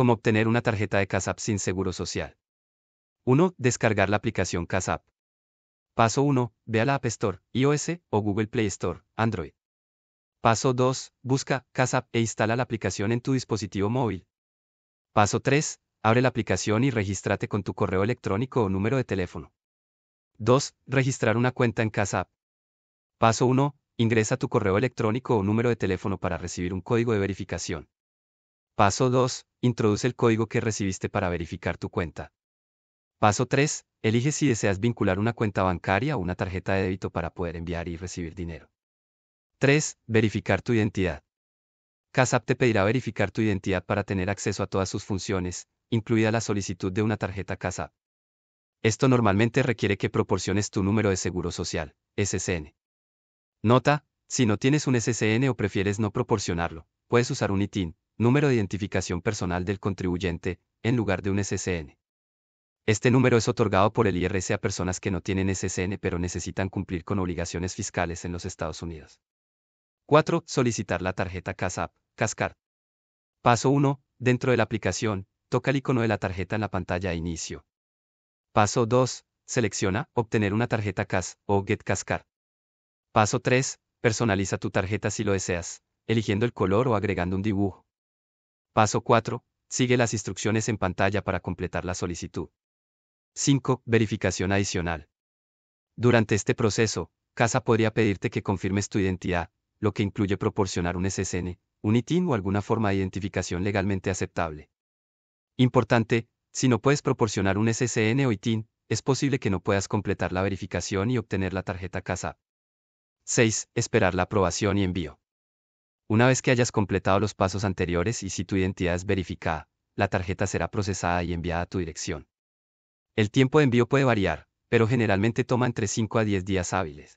¿Cómo obtener una tarjeta de CASAP sin seguro social. 1. Descargar la aplicación CASAP. Paso 1. Ve a la App Store, iOS o Google Play Store, Android. Paso 2. Busca CASAP e instala la aplicación en tu dispositivo móvil. Paso 3. Abre la aplicación y regístrate con tu correo electrónico o número de teléfono. 2. Registrar una cuenta en CASAP. Paso 1. Ingresa tu correo electrónico o número de teléfono para recibir un código de verificación. Paso 2. Introduce el código que recibiste para verificar tu cuenta. Paso 3. Elige si deseas vincular una cuenta bancaria o una tarjeta de débito para poder enviar y recibir dinero. 3. Verificar tu identidad. CASAP te pedirá verificar tu identidad para tener acceso a todas sus funciones, incluida la solicitud de una tarjeta CASAP. Esto normalmente requiere que proporciones tu número de seguro social, SSN. Nota, si no tienes un SSN o prefieres no proporcionarlo, puedes usar un ITIN, número de identificación personal del contribuyente, en lugar de un SSN. Este número es otorgado por el IRS a personas que no tienen SSN pero necesitan cumplir con obligaciones fiscales en los Estados Unidos. 4. Solicitar la tarjeta App, CASCAR. Paso 1. Dentro de la aplicación, toca el icono de la tarjeta en la pantalla Inicio. Paso 2. Selecciona Obtener una tarjeta CAS o Get CASCAR. Paso 3. Personaliza tu tarjeta si lo deseas, eligiendo el color o agregando un dibujo, Paso 4. Sigue las instrucciones en pantalla para completar la solicitud. 5. Verificación adicional. Durante este proceso, Casa podría pedirte que confirmes tu identidad, lo que incluye proporcionar un SSN, un ITIN o alguna forma de identificación legalmente aceptable. Importante, si no puedes proporcionar un SSN o ITIN, es posible que no puedas completar la verificación y obtener la tarjeta CASA. 6. Esperar la aprobación y envío. Una vez que hayas completado los pasos anteriores y si tu identidad es verificada, la tarjeta será procesada y enviada a tu dirección. El tiempo de envío puede variar, pero generalmente toma entre 5 a 10 días hábiles.